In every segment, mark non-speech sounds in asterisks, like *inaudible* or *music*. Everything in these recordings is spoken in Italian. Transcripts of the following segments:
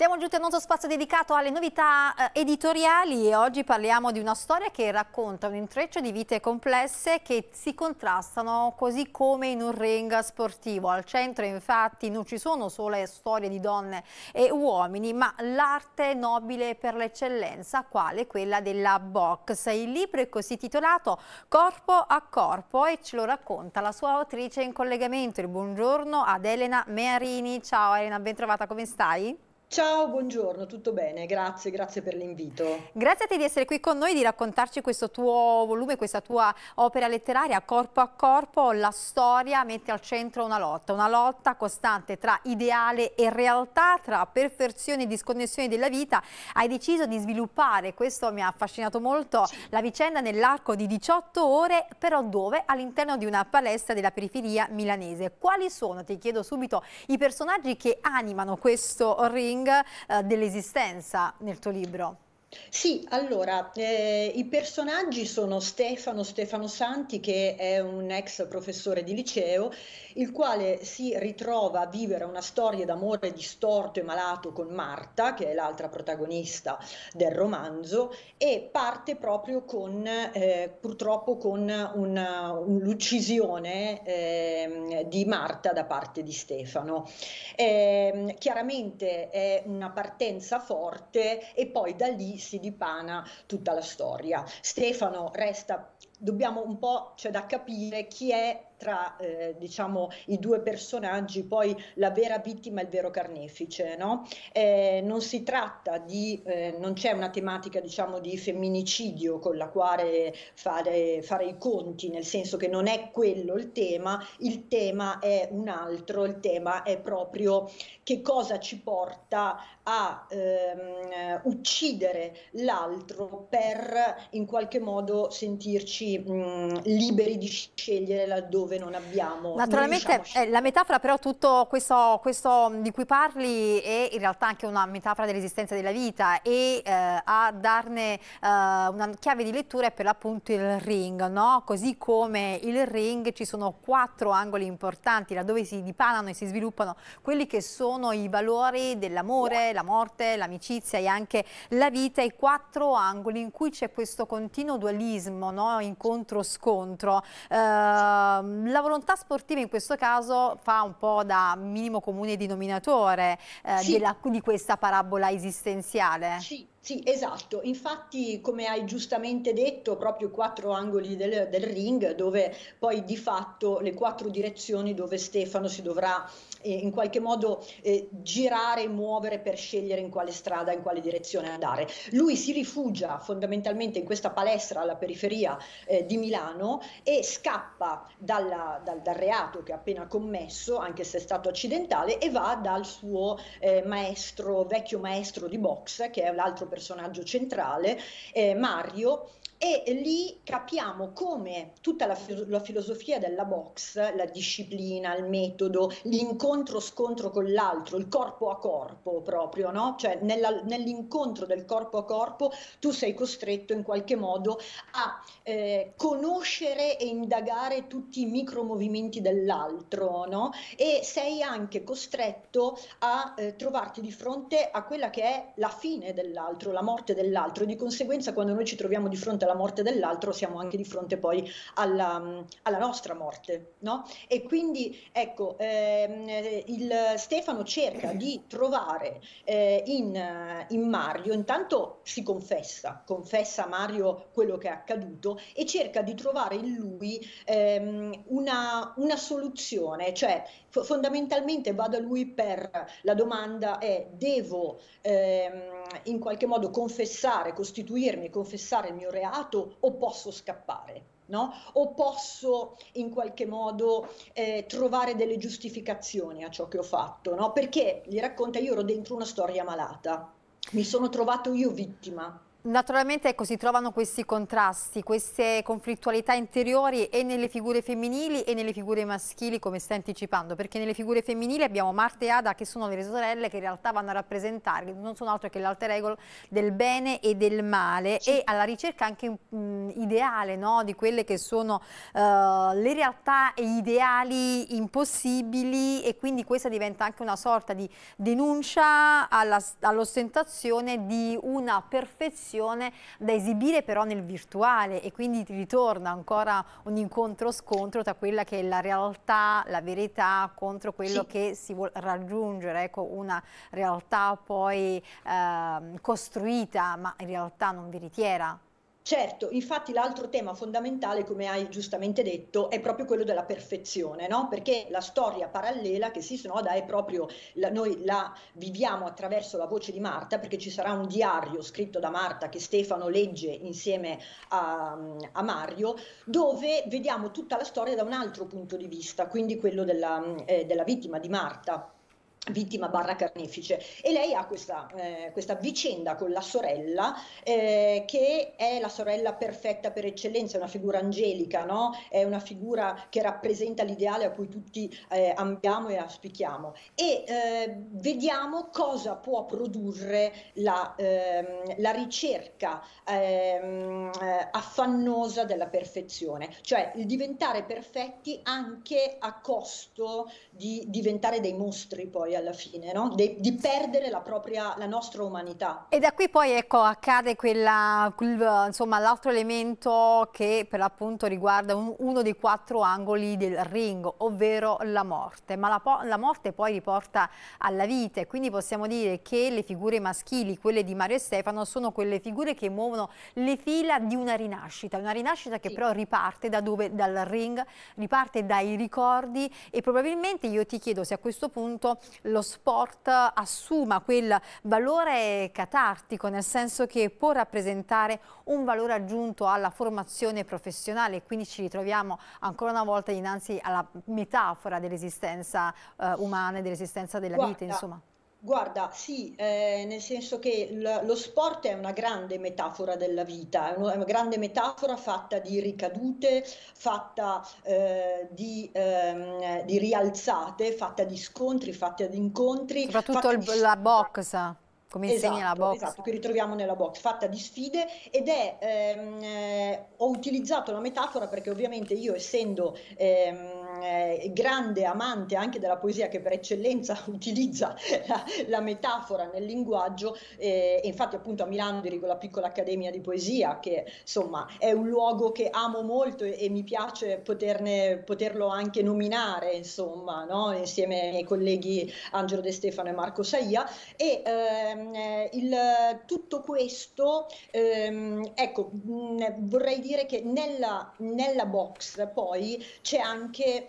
Siamo giunti al nostro spazio dedicato alle novità eh, editoriali e oggi parliamo di una storia che racconta un intreccio di vite complesse che si contrastano così come in un ring sportivo. Al centro infatti non ci sono solo storie di donne e uomini ma l'arte nobile per l'eccellenza quale quella della box. Il libro è così titolato Corpo a Corpo e ce lo racconta la sua autrice in collegamento. Il buongiorno ad Elena Mearini. Ciao Elena, ben trovata, come stai? Ciao, buongiorno, tutto bene? Grazie, grazie per l'invito. Grazie a te di essere qui con noi, di raccontarci questo tuo volume, questa tua opera letteraria, corpo a corpo, la storia mette al centro una lotta, una lotta costante tra ideale e realtà, tra perfezione e disconnessione della vita. Hai deciso di sviluppare, questo mi ha affascinato molto, sì. la vicenda nell'arco di 18 ore, però dove? All'interno di una palestra della periferia milanese. Quali sono, ti chiedo subito, i personaggi che animano questo ring? Eh, dell'esistenza nel tuo libro. Sì, allora, eh, i personaggi sono Stefano, Stefano Santi, che è un ex professore di liceo, il quale si ritrova a vivere una storia d'amore distorto e malato con Marta, che è l'altra protagonista del romanzo, e parte proprio con, eh, purtroppo, con una, l'uccisione eh, di Marta da parte di Stefano. Ehm, chiaramente è una partenza forte e poi da lì si dipana tutta la storia. Stefano resta dobbiamo un po', c'è da capire chi è tra eh, diciamo, i due personaggi poi la vera vittima e il vero carnefice. No? Eh, non si tratta di, eh, non c'è una tematica diciamo, di femminicidio con la quale fare, fare, i conti, nel senso che non è quello il tema, il tema è un altro, il tema è proprio che cosa ci porta a ehm, uccidere l'altro per in qualche modo sentirci mh, liberi di scegliere laddove non abbiamo. Naturalmente diciamo, la metafora però tutto questo, questo, di cui parli è in realtà anche una metafora dell'esistenza della vita e eh, a darne eh, una chiave di lettura è per l'appunto il ring, no? così come il ring ci sono quattro angoli importanti laddove si dipanano e si sviluppano quelli che sono i valori dell'amore, yeah la morte, l'amicizia e anche la vita, i quattro angoli in cui c'è questo continuo dualismo, no? incontro-scontro. Eh, la volontà sportiva in questo caso fa un po' da minimo comune denominatore eh, sì. della, di questa parabola esistenziale. Sì. Sì, esatto. Infatti, come hai giustamente detto, proprio i quattro angoli del, del, ring, dove poi di fatto le quattro direzioni dove Stefano si dovrà eh, in qualche modo eh, girare e muovere per scegliere in quale strada, in quale direzione andare. Lui si rifugia fondamentalmente in questa palestra alla periferia eh, di Milano e scappa dalla, dal, dal, reato che ha appena commesso, anche se è stato accidentale, e va dal suo eh, maestro, vecchio maestro di box, che è l'altro personaggio centrale, eh, Mario e lì capiamo come tutta la, la, filosofia della box, la disciplina, il metodo, l'incontro-scontro con l'altro, il corpo a corpo proprio, no? cioè nella, nell'incontro del corpo a corpo tu sei costretto in qualche modo a eh, conoscere e indagare tutti i micromovimenti dell'altro no? e sei anche costretto a eh, trovarti di fronte a quella che è la fine dell'altro, la morte dell'altro e di conseguenza quando noi ci troviamo di fronte alla alla morte dell'altro, siamo anche di fronte poi alla, alla nostra morte. No? E quindi ecco, ehm, il Stefano cerca di trovare eh, in, in Mario, intanto si confessa, confessa a Mario quello che è accaduto e cerca di trovare in lui ehm, una, una soluzione, cioè fondamentalmente va da lui per la domanda è devo ehm, in qualche modo confessare, costituirmi, confessare il mio reato stato o posso scappare. No? O posso in qualche modo eh, trovare delle giustificazioni a ciò che ho fatto, no? Perché gli racconta io ero dentro una storia malata, mi sono trovato io vittima Naturalmente ecco, si trovano questi contrasti, queste conflittualità interiori e nelle figure femminili e nelle figure maschili come stai anticipando, perché nelle figure femminili abbiamo Marte e Ada che sono le sorelle che in realtà vanno a rappresentare, non sono altro che l'alter ego del bene e del male sì. e alla ricerca anche mh, mm, ideale no? di quelle che sono uh, le realtà e ideali impossibili e quindi questa diventa anche una sorta di denuncia all'ostentazione all di una perfezione discussione da esibire però nel virtuale e quindi ritorna ancora un incontro-scontro tra quella che è la realtà, la verità contro quello sì. che si vuole raggiungere, ecco una realtà poi eh, costruita ma in realtà non veritiera. Certo, infatti l'altro tema fondamentale, come hai giustamente detto, è proprio quello della perfezione, no? perché la storia parallela che si snoda è proprio, la, noi la viviamo attraverso la voce di Marta, perché ci sarà un diario scritto da Marta che Stefano legge insieme a, a Mario, dove vediamo tutta la storia da un altro punto di vista, quindi quello della, eh, della vittima di Marta vittima barra carnefice e lei ha questa, eh, questa vicenda con la sorella eh, che è la sorella perfetta per eccellenza, è una figura angelica, no? è una figura che rappresenta l'ideale a cui tutti eh, ambiamo e aspichiamo e eh, vediamo cosa può produrre la, ehm, la ricerca ehm, affannosa della perfezione, cioè il diventare perfetti anche a costo di diventare dei mostri poi alla fine, no? De, di perdere la, propria, la nostra umanità. E da qui poi ecco, accade quella, quel, insomma, l'altro elemento che per l'appunto riguarda un, uno dei quattro angoli del ring, ovvero la morte. Ma la, la morte poi riporta alla vita e quindi possiamo dire che le figure maschili, quelle di Mario e Stefano, sono quelle figure che muovono le fila di una rinascita, una rinascita che sì. però riparte da dove? Dal ring, riparte dai ricordi e probabilmente io ti chiedo se a questo punto lo sport assuma quel valore catartico, nel senso che può rappresentare un valore aggiunto alla formazione professionale, quindi ci ritroviamo ancora una volta dinanzi alla metafora dell'esistenza eh, umana e dell'esistenza della Guarda, vita. Insomma. Guarda, sì, eh, nel senso che l- lo sport è una grande metafora della vita, è, uno- è una grande metafora fatta di ricadute, fatta eh, di, ehm, di, rialzate, fatta di scontri, fatta di incontri. Soprattutto il, di... la box. come insegna esatto, la box. Esatto, che ritroviamo nella box, fatta di sfide ed è, ehm, eh, ho utilizzato la metafora perché ovviamente io essendo ehm, eh, grande amante anche della poesia che per eccellenza *laughs* utilizza la, la metafora nel linguaggio eh, e infatti appunto a Milano dirigo la piccola accademia di poesia che insomma è un luogo che amo molto e, e mi piace poterne, poterlo anche nominare insomma no? insieme ai miei colleghi Angelo De Stefano e Marco Saia e ehm, eh, il, tutto questo ehm, ecco mh, mm, vorrei dire che nella, nella box poi c'è anche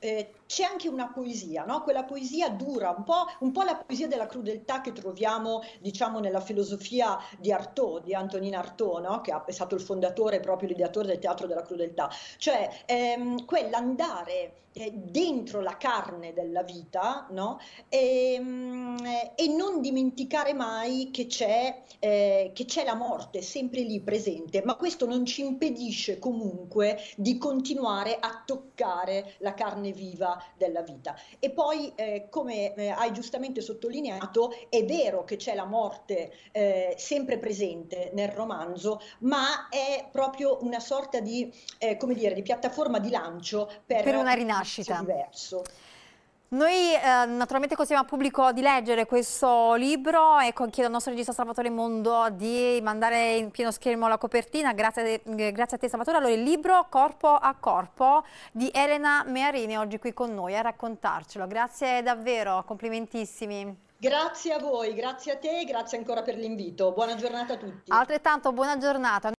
Eh, c'è anche una poesia, no? quella poesia dura, un po', un po', la poesia della crudeltà che troviamo diciamo, nella filosofia di Artaud, di Antonin Artaud, no? che è stato il fondatore, proprio l'ideatore del teatro della crudeltà, cioè ehm, quell'andare eh, dentro la carne della vita no? e, ehm, eh, e, non dimenticare mai che c'è, eh, che c'è la morte sempre lì presente, ma questo non ci impedisce comunque di continuare a toccare la carne carne viva della vita. E poi, eh, come eh, hai giustamente sottolineato, è vero che c'è la morte eh, sempre presente nel romanzo, ma è proprio una sorta di, eh, come dire, di piattaforma di lancio per, per una rinascita. Un diverso. Noi eh, naturalmente consigliamo al pubblico di leggere questo libro e chiedo al nostro regista Salvatore Mondo di mandare in pieno schermo la copertina, grazie, eh, grazie a te Salvatore. Allora il libro Corpo a Corpo di Elena Mearini oggi qui con noi a raccontarcelo, grazie davvero, complimentissimi. Grazie a voi, grazie a te, e grazie ancora per l'invito. Buona giornata a tutti. Altrettanto buona giornata.